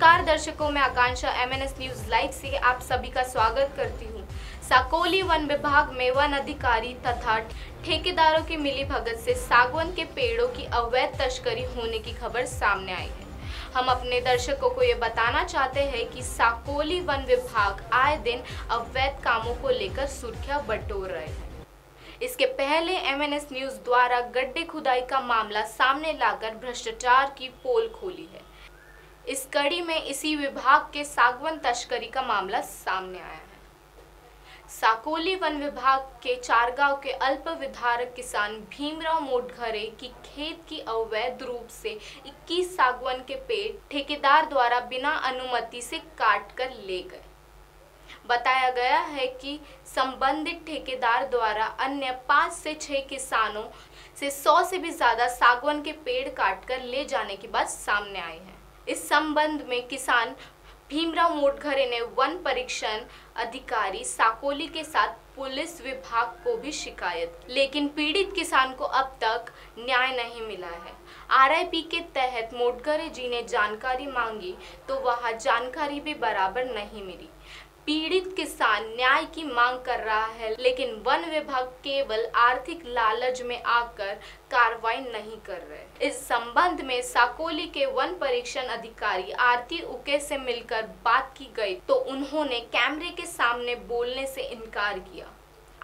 नमस्कार दर्शकों मैं आकांक्षा एमएनएस न्यूज लाइव से आप सभी का स्वागत करती हूँ साकोली वन विभाग में वन अधिकारी तथा ठेकेदारों की मिली भगत से सागवन के पेड़ों की अवैध तस्करी होने की खबर सामने आई है हम अपने दर्शकों को ये बताना चाहते हैं कि साकोली वन विभाग आए दिन अवैध कामों को लेकर सुर्खियां बटोर रहे हैं इसके पहले एमएनएस न्यूज द्वारा गड्ढे खुदाई का मामला सामने लाकर भ्रष्टाचार की पोल खोली है कड़ी में इसी विभाग के सागवन तस्करी का मामला सामने आया है साकोली वन विभाग के चारगांव के अल्प विधारक किसान भीमराव मोटघरे की खेत की अवैध रूप से 21 सागवन के पेड़ ठेकेदार द्वारा बिना अनुमति से काट कर ले गए बताया गया है कि संबंधित ठेकेदार द्वारा अन्य पांच से छह किसानों से सौ से भी ज़्यादा सागवन के पेड़ काटकर ले जाने की बात सामने आई है इस संबंध में किसान भीमराव मोटघरे ने वन परीक्षण अधिकारी साकोली के साथ पुलिस विभाग को भी शिकायत लेकिन पीड़ित किसान को अब तक न्याय नहीं मिला है आरआईपी के तहत मोटघरे जी ने जानकारी मांगी तो वह जानकारी भी बराबर नहीं मिली पीड़ित किसान न्याय की मांग कर रहा है लेकिन वन विभाग केवल आर्थिक लालच में आकर कार्रवाई नहीं कर रहे इस संबंध में साकोली के वन परीक्षण अधिकारी आरती उके से मिलकर बात की गई तो उन्होंने कैमरे के सामने बोलने से इनकार किया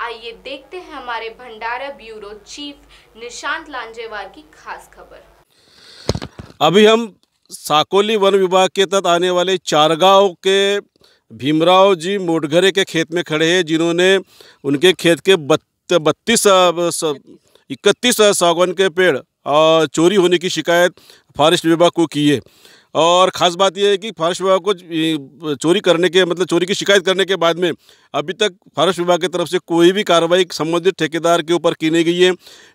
आइए देखते हैं हमारे भंडारा ब्यूरो चीफ निशांत लांजेवार की खास खबर अभी हम साकोली वन विभाग के तहत आने वाले चारगांव के भीमराव जी मोटघरे के खेत में खड़े हैं जिन्होंने उनके खेत के बत्तीस इकतीस सागवान के पेड़ चोरी होने की शिकायत फॉरेस्ट विभाग को की है और ख़ास बात यह है कि फारेस्ट विभाग को चोरी करने के मतलब चोरी की शिकायत करने के बाद में अभी तक फारेस्ट विभाग की तरफ से कोई भी कार्रवाई संबंधित ठेकेदार के ऊपर की नहीं गई है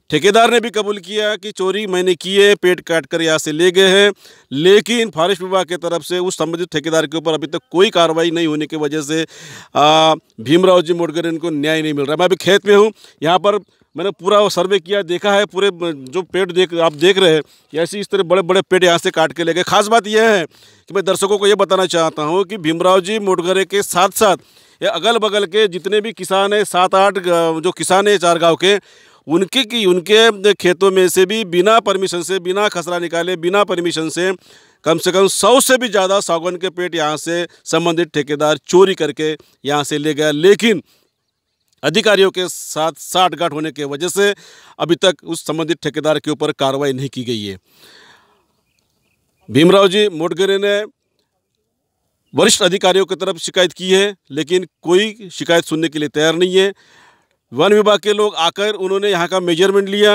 ठेकेदार ने भी कबूल किया कि चोरी मैंने की है पेट काट कर यहाँ से ले गए हैं लेकिन फॉरेस्ट विभाग की तरफ से उस संबंधित ठेकेदार के ऊपर अभी तक कोई कार्रवाई नहीं होने की वजह से भीमराव जी मोटगर इनको न्याय नहीं मिल रहा मैं अभी खेत में हूँ यहाँ पर मैंने पूरा वो सर्वे किया देखा है पूरे जो पेड़ देख आप देख रहे हैं ऐसे इस तरह बड़े बड़े पेड़ यहाँ से काट के ले गए खास बात यह है कि मैं दर्शकों को ये बताना चाहता हूँ कि भीमराव जी मोटगरे के साथ साथ ये अगल बगल के जितने भी किसान हैं सात आठ जो किसान हैं चार गाँव के उनके की उनके खेतों में से भी बिना परमिशन से बिना खसरा निकाले बिना परमिशन से कम से कम सौ से भी ज़्यादा सागवान के पेट यहाँ से संबंधित ठेकेदार चोरी करके यहाँ से ले गया लेकिन अधिकारियों के साथ साठगांठ होने के वजह से अभी तक उस संबंधित ठेकेदार के ऊपर कार्रवाई नहीं की गई है भीमराव जी मोटगरे ने वरिष्ठ अधिकारियों की तरफ शिकायत की है लेकिन कोई शिकायत सुनने के लिए तैयार नहीं है वन विभाग के लोग आकर उन्होंने यहाँ का मेजरमेंट लिया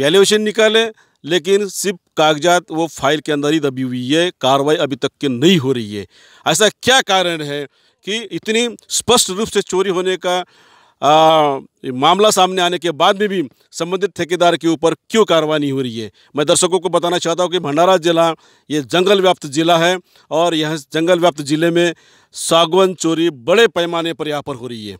वैल्यूएशन निकाले लेकिन सिर्फ कागजात वो फाइल के अंदर ही दबी हुई है कार्रवाई अभी तक की नहीं हो रही है ऐसा क्या कारण है कि इतनी स्पष्ट रूप से चोरी होने का आ, मामला सामने आने के बाद में भी संबंधित ठेकेदार के ऊपर क्यों कार्रवाई नहीं हो रही है मैं दर्शकों को बताना चाहता हूँ कि भंडारा जिला ये जंगल व्याप्त जिला है और यह जंगल व्याप्त जिले में सागवन चोरी बड़े पैमाने पर यहाँ पर हो रही है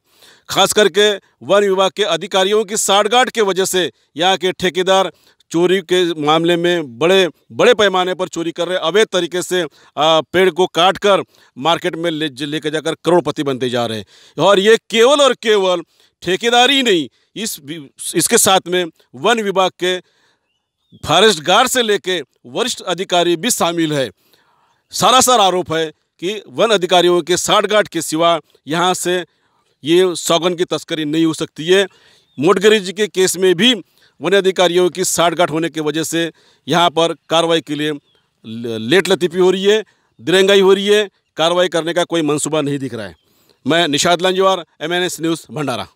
खास करके वन विभाग के अधिकारियों की साठगांठ के वजह से यहाँ के ठेकेदार चोरी के मामले में बड़े बड़े पैमाने पर चोरी कर रहे अवैध तरीके से पेड़ को काट कर मार्केट में ले लेकर जाकर करोड़पति बनते जा रहे हैं और ये केवल और केवल ठेकेदारी नहीं इस इसके साथ में वन विभाग के फॉरेस्ट गार्ड से लेके वरिष्ठ अधिकारी भी शामिल है सरासर आरोप है कि वन अधिकारियों के साठगांठ के सिवा यहाँ से ये सौगन की तस्करी नहीं हो सकती है मोटगरी जी के केस में भी वन अधिकारियों की साठगांठ होने की वजह से यहाँ पर कार्रवाई के लिए लेट लतीफ़ी हो रही है दिरंगाई हो रही है कार्रवाई करने का कोई मंसूबा नहीं दिख रहा है मैं निषाद लांजीवार एम न्यूज़ भंडारा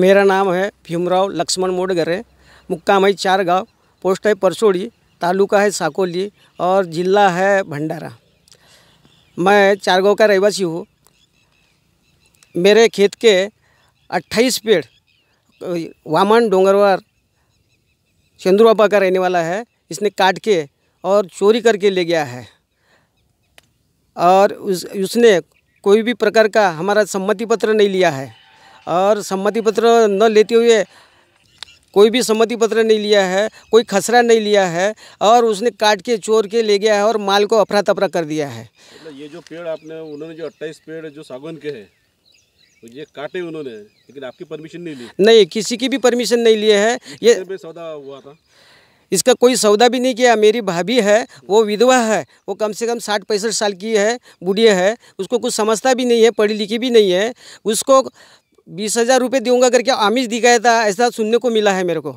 मेरा नाम है भीमराव लक्ष्मण मोडगरे मुक्काम है चार गाँव पोस्ट है परसोड़ी तालुका है साकोली और ज़िला है भंडारा मैं चारगांव का रहवासी हूँ मेरे खेत के 28 पेड़ वामन डोंगरवार बाबा का रहने वाला है इसने काट के और चोरी करके ले गया है और उस उसने कोई भी प्रकार का हमारा सम्मति पत्र नहीं लिया है और सम्मति पत्र न लेते हुए कोई भी सम्मति पत्र नहीं लिया है कोई खसरा नहीं लिया है और उसने काट के चोर के ले गया है और माल को अफरा तफरा कर दिया है मतलब ये जो पेड़ आपने उन्होंने जो अट्ठाईस पेड़ जो सागवन के हैं तो ये काटे उन्होंने लेकिन आपकी परमिशन नहीं ली नहीं किसी की भी परमिशन नहीं लिए है ये सौदा हुआ था इसका कोई सौदा भी नहीं किया मेरी भाभी है वो विधवा है वो कम से कम साठ पैंसठ साल की है बुढ़िया है उसको कुछ समझता भी नहीं है पढ़ी लिखी भी नहीं है उसको बीस हज़ार रुपये दूँगा करके आमिज दिखाया था ऐसा सुनने को मिला है मेरे को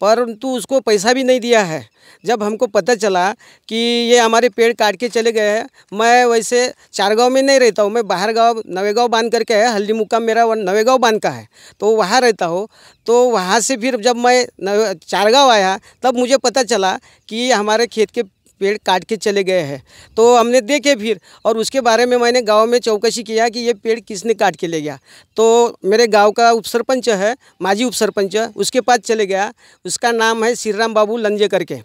परंतु उसको पैसा भी नहीं दिया है जब हमको पता चला कि ये हमारे पेड़ काट के चले गए हैं मैं वैसे चार गाँव में नहीं रहता हूँ मैं बाहर गाँव नवेगाँव बांध करके है हल्दी मुकाम मेरा नवेगाँव बांध का है तो वहाँ रहता हूँ तो वहाँ से फिर जब मैं चारगाँव आया तब मुझे पता चला कि हमारे खेत के पेड़ काट के चले गए हैं तो हमने देखे फिर और उसके बारे में मैंने गांव में चौकसी किया कि ये पेड़ किसने काट के ले गया तो मेरे गांव का उप सरपंच है माजी उप सरपंच उसके पास चले गया उसका नाम है श्रीराम बाबू लंजे करके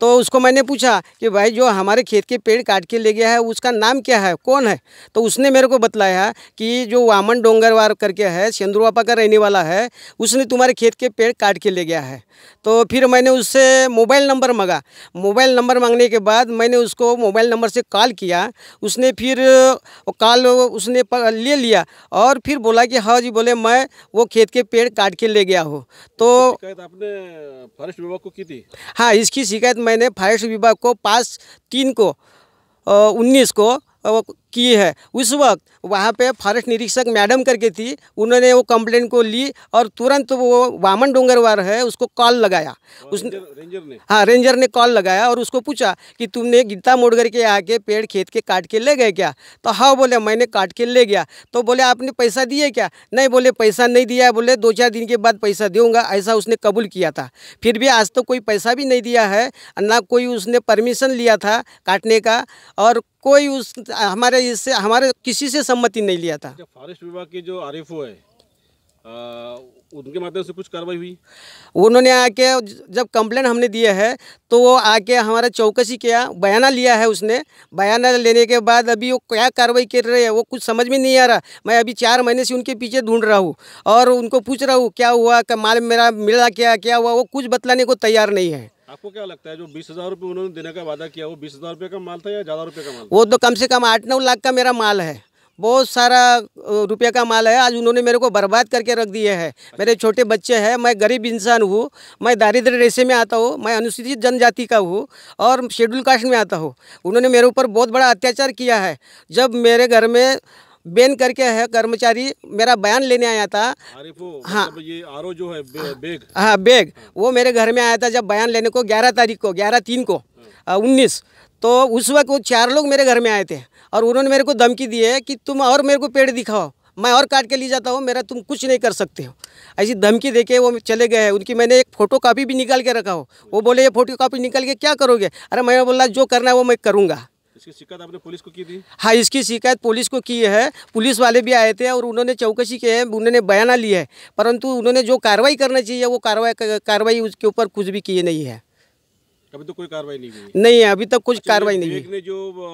तो उसको मैंने पूछा कि भाई जो हमारे खेत के पेड़ काट के ले गया है उसका नाम क्या है कौन है तो उसने मेरे को बतलाया कि जो वामन डोंगरवार करके है सेंद्रुआपा का रहने वाला है उसने तुम्हारे खेत के पेड़ काट के ले गया है तो फिर मैंने उससे मोबाइल नंबर मांगा मोबाइल नंबर मांगने के बाद मैंने उसको मोबाइल नंबर से कॉल किया उसने फिर कॉल उसने ले लिया और फिर बोला कि हाँ जी बोले मैं वो खेत के पेड़ काट के ले गया हूँ तो, तो आपने फॉरेस्ट विभाग को की थी हाँ इसकी शिकायत मैंने फॉरेस्ट विभाग को पास तीन को उन्नीस को की है उस वक्त वहाँ पे फॉरेस्ट निरीक्षक मैडम करके थी उन्होंने वो कंप्लेन को ली और तुरंत वो वामन डोंगरवार है उसको कॉल लगाया उसने रेंजर ने हाँ रेंजर ने कॉल लगाया और उसको पूछा कि तुमने गिद्दा मोड़ करके आके पेड़ खेत के काट के ले गए क्या तो हाँ बोले मैंने काट के ले गया तो बोले आपने पैसा दिए क्या नहीं बोले पैसा नहीं दिया बोले दो चार दिन के बाद पैसा दूँगा ऐसा उसने कबूल किया था फिर भी आज तो कोई पैसा भी नहीं दिया है ना कोई उसने परमिशन लिया था काटने का और कोई उस हमारे हमारे इससे हमारे किसी से सम्मति नहीं लिया था फॉरेस्ट विभाग के जो आर है उनके माध्यम से कुछ कार्रवाई हुई उन्होंने आके जब कंप्लेन हमने दिया है तो वो आके हमारा चौकसी किया बयाना लिया है उसने बयाना लेने के बाद अभी वो क्या कार्रवाई कर रहे हैं वो कुछ समझ में नहीं आ रहा मैं अभी चार महीने से उनके पीछे ढूंढ रहा हूँ और उनको पूछ रहा हूँ क्या हुआ माल मेरा मिला क्या क्या हुआ वो कुछ बतलाने को तैयार नहीं है आपको क्या लगता है जो बीस हजार रूपए उन्होंने देने का वादा किया वो बीस हजार रूपए का माल था या ज़्यादा रुपये का माल वो तो कम से कम आठ नौ लाख का मेरा माल है बहुत सारा रुपये का माल है आज उन्होंने मेरे को बर्बाद करके रख दिए है मेरे छोटे बच्चे हैं मैं गरीब इंसान हूँ मैं दारिद्र रेसे में आता हूँ मैं अनुसूचित जनजाति का हूँ और शेड्यूल कास्ट में आता हूँ उन्होंने मेरे ऊपर बहुत बड़ा अत्याचार किया है जब मेरे घर में बैन करके है कर्मचारी मेरा बयान लेने आया था हाँ मतलब ये आरो जो है बे, बेग हाँ बेग वो मेरे घर में आया था जब बयान लेने को ग्यारह तारीख को ग्यारह तीन को हाँ। उन्नीस तो उस वक्त वो चार लोग मेरे घर में आए थे और उन्होंने मेरे को धमकी दी है कि तुम और मेरे को पेड़ दिखाओ मैं और काट के ले जाता हूँ मेरा तुम कुछ नहीं कर सकते हो ऐसी धमकी देके वो चले गए हैं उनकी मैंने एक फ़ोटो कापी भी निकाल के रखा हो वो बोले ये फ़ोटो कापी निकाल के क्या करोगे अरे मैं बोला जो करना है वो मैं करूँगा इसकी शिकायत आपने पुलिस को की थी हाँ इसकी शिकायत पुलिस को की है पुलिस वाले भी आए थे और उन्होंने चौकसी की हैं उन्होंने बयाना लिया है परंतु उन्होंने जो कार्रवाई करना चाहिए वो कार्रवाई कार्रवाई उसके ऊपर कुछ भी किए नहीं है अभी तो कोई कार्रवाई नहीं हुई नहीं है अभी तक कुछ अच्छा, कार्रवाई नहीं हुई जो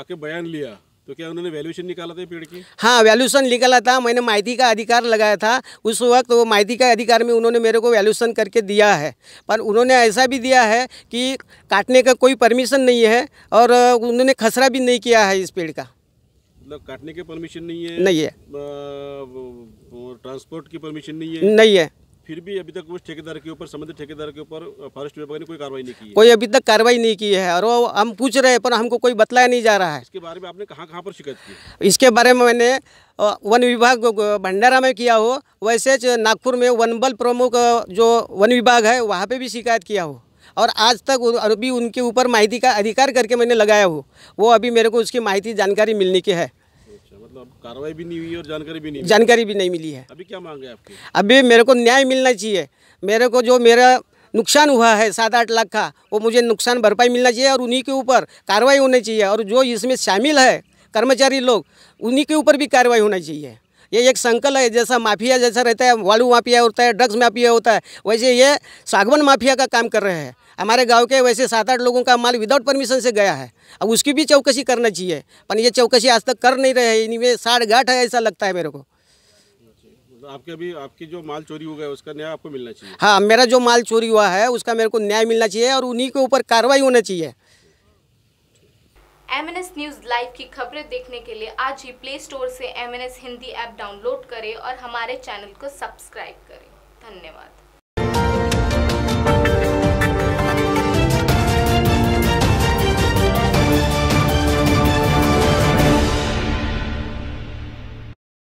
आके बयान लिया तो क्या उन्होंने वैल्यूशन निकाला था पेड़ की हाँ वैल्यूशन निकाला था मैंने माइती का अधिकार लगाया था उस वक्त वो माइती का अधिकार में उन्होंने मेरे को वैल्यूशन करके दिया है पर उन्होंने ऐसा भी दिया है कि काटने का कोई परमिशन नहीं है और उन्होंने खसरा भी नहीं किया है इस पेड़ का मतलब काटने के परमिशन नहीं है नहीं है ट्रांसपोर्ट की परमिशन नहीं है नहीं है फिर भी अभी तक उस ठेकेदार के ऊपर संबंधित ठेकेदार के ऊपर फॉरेस्ट विभाग ने कोई कार्रवाई नहीं की कोई अभी तक कार्रवाई नहीं की है और वो हम पूछ रहे हैं पर हमको कोई बतलाया नहीं जा रहा है इसके बारे में आपने कहाँ कहाँ पर शिकायत की इसके बारे में मैंने वन विभाग भंडारा में किया हो वैसे नागपुर में वन बल प्रमुख जो वन विभाग है वहाँ पर भी शिकायत किया हो और आज तक अभी उनके ऊपर माहिती का अधिकार करके मैंने लगाया हो वो अभी मेरे को उसकी माहिती जानकारी मिलने की है मतलब कार्रवाई भी नहीं हुई और जानकारी भी नहीं जानकारी भी नहीं मिली है अभी क्या मांग है आपकी अभी मेरे को न्याय मिलना चाहिए मेरे को जो मेरा नुकसान हुआ है सात आठ लाख का वो मुझे नुकसान भरपाई मिलना चाहिए और उन्हीं के ऊपर कार्रवाई होनी चाहिए और जो इसमें शामिल है कर्मचारी लोग उन्हीं के ऊपर भी कार्रवाई होना चाहिए ये एक संकल है जैसा माफिया जैसा रहता है वालू माफिया होता है ड्रग्स माफिया होता है वैसे ये सागवन माफिया का काम कर रहे हैं हमारे गांव के वैसे सात आठ लोगों का माल विदाउट परमिशन से गया है अब उसकी भी चौकसी करना चाहिए पर ये चौकसी आज तक कर नहीं रहे हैं इनमें गाठ है ऐसा लगता है मेरे को आपके अभी आपकी जो माल चोरी हो गया उसका न्याय आपको मिलना चाहिए हाँ मेरा जो माल चोरी हुआ है उसका मेरे को न्याय मिलना चाहिए और उन्हीं के ऊपर कार्रवाई होना चाहिए एम एन न्यूज़ लाइव की खबरें देखने के लिए आज ही प्ले स्टोर से एम हिंदी ऐप डाउनलोड करें और हमारे चैनल को सब्सक्राइब करें धन्यवाद